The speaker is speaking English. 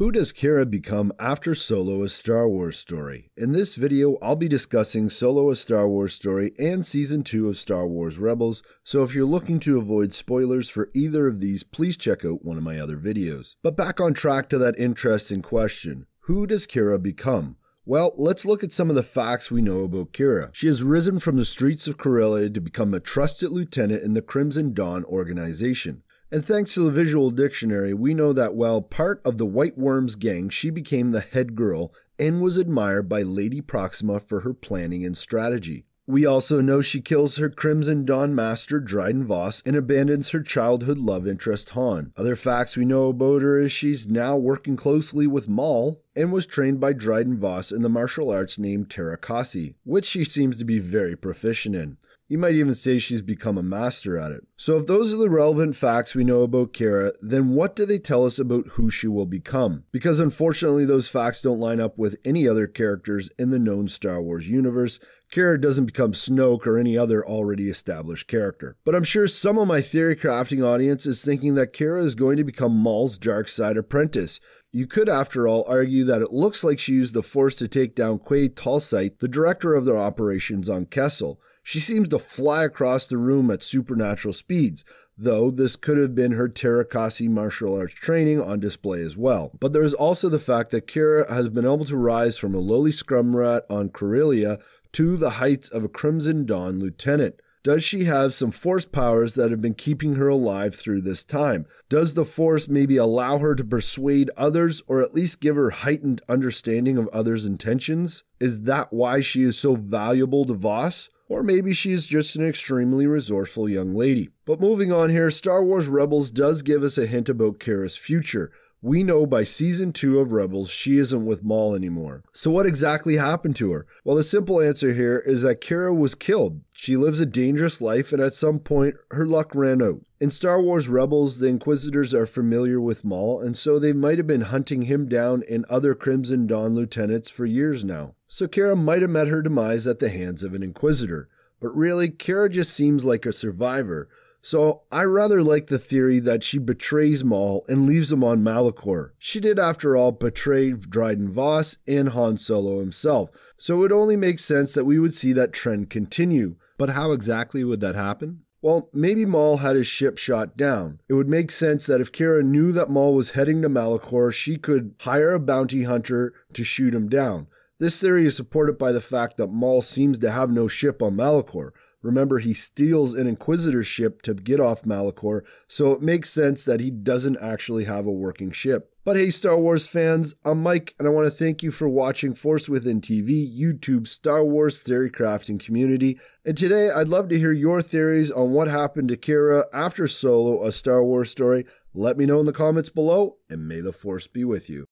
Who does Kira become after Solo A Star Wars Story? In this video, I'll be discussing Solo A Star Wars Story and Season 2 of Star Wars Rebels, so if you're looking to avoid spoilers for either of these, please check out one of my other videos. But back on track to that interesting question, who does Kira become? Well, let's look at some of the facts we know about Kira. She has risen from the streets of Corellia to become a trusted lieutenant in the Crimson Dawn organization. And thanks to the visual dictionary, we know that while part of the White Worms gang, she became the head girl and was admired by Lady Proxima for her planning and strategy. We also know she kills her Crimson Dawn master Dryden Voss and abandons her childhood love interest Han. Other facts we know about her is she's now working closely with Maul and was trained by Dryden Voss in the martial arts named Terakasi, which she seems to be very proficient in. You might even say she's become a master at it. So, if those are the relevant facts we know about Kara, then what do they tell us about who she will become? Because unfortunately, those facts don't line up with any other characters in the known Star Wars universe. Kara doesn't become Snoke or any other already established character. But I'm sure some of my theory crafting audience is thinking that Kara is going to become Maul's dark side apprentice. You could, after all, argue that it looks like she used the force to take down Quay Talsite, the director of their operations on Kessel. She seems to fly across the room at supernatural speeds, though this could have been her Terracasi martial arts training on display as well. But there is also the fact that Kira has been able to rise from a lowly scrum rat on Corellia to the heights of a Crimson Dawn lieutenant. Does she have some force powers that have been keeping her alive through this time? Does the force maybe allow her to persuade others or at least give her heightened understanding of others' intentions? Is that why she is so valuable to Voss? Or maybe she is just an extremely resourceful young lady. But moving on here, Star Wars Rebels does give us a hint about Kara's future. We know by season two of Rebels, she isn't with Maul anymore. So, what exactly happened to her? Well, the simple answer here is that Kira was killed. She lives a dangerous life, and at some point, her luck ran out. In Star Wars Rebels, the Inquisitors are familiar with Maul, and so they might have been hunting him down and other Crimson Dawn lieutenants for years now. So, Kara might have met her demise at the hands of an Inquisitor. But really, Kira just seems like a survivor so I rather like the theory that she betrays Maul and leaves him on Malachor. She did, after all, betray Dryden Voss and Han Solo himself. So it only makes sense that we would see that trend continue. But how exactly would that happen? Well, maybe Maul had his ship shot down. It would make sense that if Kira knew that Maul was heading to Malachor, she could hire a bounty hunter to shoot him down. This theory is supported by the fact that Maul seems to have no ship on Malachor. Remember, he steals an Inquisitor ship to get off Malachor, so it makes sense that he doesn't actually have a working ship. But hey, Star Wars fans, I'm Mike, and I want to thank you for watching Force Within TV, YouTube, Star Wars theory crafting community. And today, I'd love to hear your theories on what happened to Kira after Solo, a Star Wars story. Let me know in the comments below, and may the Force be with you.